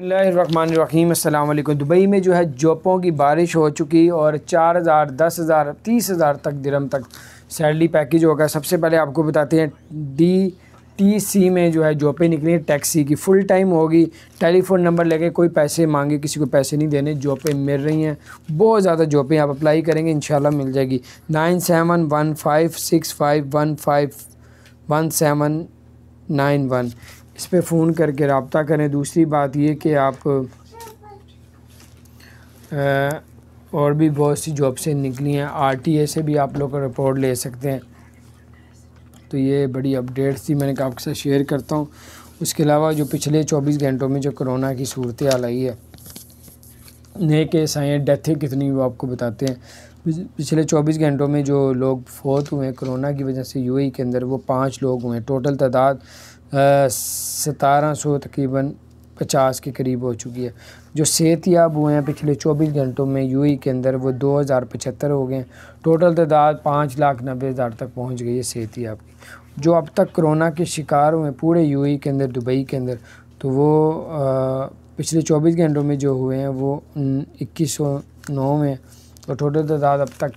अस्सलाम वालेकुम दुबई में जो है जोपों की बारिश हो चुकी और चार हज़ार दस हज़ार तीस हज़ार तक दिरम तक सैलरी पैकेज होगा सबसे पहले आपको बताते हैं डी टी सी में जो है जॉबें निकली हैं टैक्सी की फुल टाइम होगी टेलीफोन नंबर लेके कोई पैसे मांगे किसी को पैसे नहीं देने जॉबें मिल रही हैं बहुत ज़्यादा जॉबें आप अप्लाई करेंगे इन मिल जाएगी nine seven one five six five one five one seven nine one इस पर फ़ोन करके रबता करें दूसरी बात ये कि आप आ, और भी बहुत सी जॉब से निकली हैं आरटीए से भी आप लोग रिपोर्ट ले सकते हैं तो ये बड़ी अपडेट्स थी मैंने आपके साथ शेयर करता हूँ उसके अलावा जो पिछले 24 घंटों में जो कोरोना की सूरत हाल आई है नए केस आए हैं डेथें कितनी वो आपको बताते हैं पिछले 24 घंटों में जो लोग फौत हुए हैं कोरोना की वजह से यूएई e के अंदर वो पाँच लोग हुए हैं टोटल तादाद सतारह सौ तकरीबन पचास के करीब हो चुकी है जो सेहत याब हुए हैं पिछले चौबीस घंटों में यूई के अंदर वो दो हज़ार पचहत्तर हो गए हैं टोटल तादाद पाँच लाख नब्बे हज़ार तक पहुँच गई है सेहत याब की जो अब तक कोरोना के शिकार हुए पूरे यूई के अंदर दुबई के अंदर तो वो आ, पिछले चौबीस घंटों में जो हुए हैं वो इक्कीस सौ नौ में और तो टोटल तादाद अब तक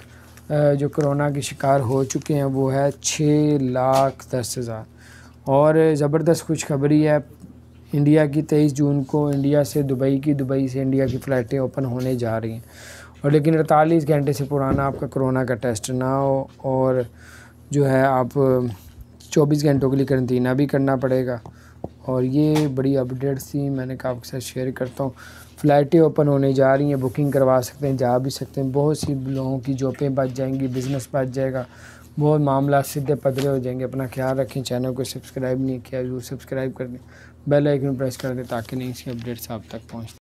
आ, जो कोरोना के शिकार हो चुके हैं वो है छः लाख दस हज़ार और ज़बरदस्त खुशखबरी है इंडिया की तेईस जून को इंडिया से दुबई की दुबई से इंडिया की फ़्लाइटें ओपन होने जा रही हैं और लेकिन अड़तालीस घंटे से पुराना आपका कोरोना का टेस्ट ना हो और जो है आप 24 घंटों के लिए करंतना भी करना पड़ेगा और ये बड़ी अपडेट्स थी मैंने कहा आपके साथ शेयर करता हूँ फ़्लाइटें ओपन होने जा रही हैं बुकिंग करवा सकते हैं जा भी सकते हैं बहुत सी लोगों की जॉबें बच जाएंगी बिज़नेस बच जाएगा वो मामला सीधे पदरे हो जाएंगे अपना ख्याल रखें चैनल को सब्सक्राइब नहीं किया जरूर सब्सक्राइब कर दें बेल आइकन प्रेस कर दें ताकि नहीं इसकी अपडेट्स आप तक पहुँच